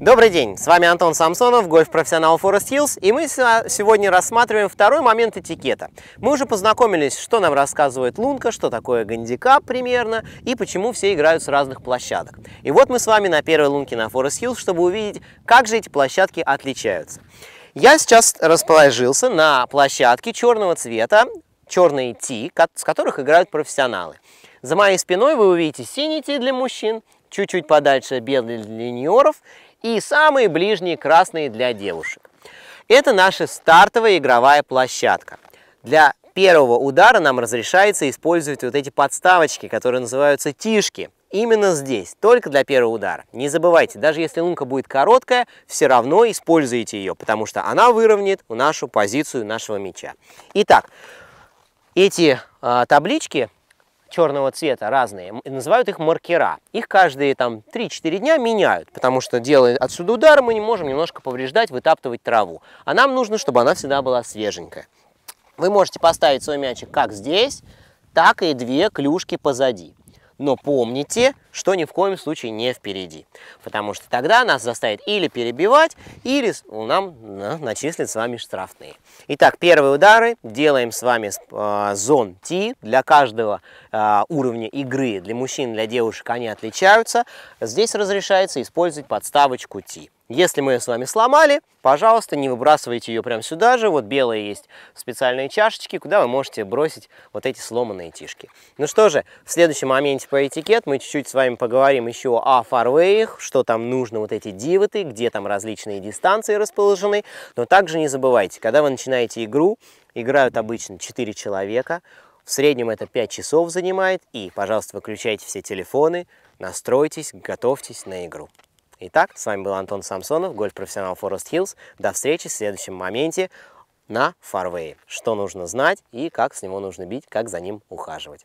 Добрый день, с вами Антон Самсонов, гольф-профессионал Forest Hills, и мы сегодня рассматриваем второй момент этикета. Мы уже познакомились, что нам рассказывает лунка, что такое гандикап примерно, и почему все играют с разных площадок. И вот мы с вами на первой лунке на Forest Hills, чтобы увидеть, как же эти площадки отличаются. Я сейчас расположился на площадке черного цвета, черные ти, с которых играют профессионалы. За моей спиной вы увидите синий ти для мужчин, чуть-чуть подальше белый для юниоров и самые ближние красные для девушек. Это наша стартовая игровая площадка. Для первого удара нам разрешается использовать вот эти подставочки, которые называются тишки. Именно здесь, только для первого удара. Не забывайте, даже если лунка будет короткая, все равно используйте ее, потому что она выровняет нашу позицию нашего мяча. Итак, эти э, таблички черного цвета разные, называют их маркера. Их каждые там 3-4 дня меняют, потому что делая отсюда удар, мы не можем немножко повреждать, вытаптывать траву. А нам нужно, чтобы она всегда была свеженькая. Вы можете поставить свой мячик как здесь, так и две клюшки позади. Но помните, что ни в коем случае не впереди. Потому что тогда нас заставит или перебивать, или нам начислят с вами штрафные. Итак, первые удары делаем с вами э, зон Т. Для каждого э, уровня игры, для мужчин, для девушек они отличаются. Здесь разрешается использовать подставочку Т. Если мы ее с вами сломали, пожалуйста, не выбрасывайте ее прямо сюда же. Вот белые есть специальные чашечки, куда вы можете бросить вот эти сломанные тишки. Ну что же, в следующем моменте по этикет мы чуть-чуть с вами поговорим еще о фарвеях, что там нужно, вот эти дивоты, где там различные дистанции расположены. Но также не забывайте, когда вы начинаете игру, играют обычно 4 человека, в среднем это 5 часов занимает. И, пожалуйста, выключайте все телефоны, настройтесь, готовьтесь на игру. Итак, с вами был Антон Самсонов, гольф-профессионал Forest Hills. До встречи в следующем моменте на фарвее. Что нужно знать и как с него нужно бить, как за ним ухаживать.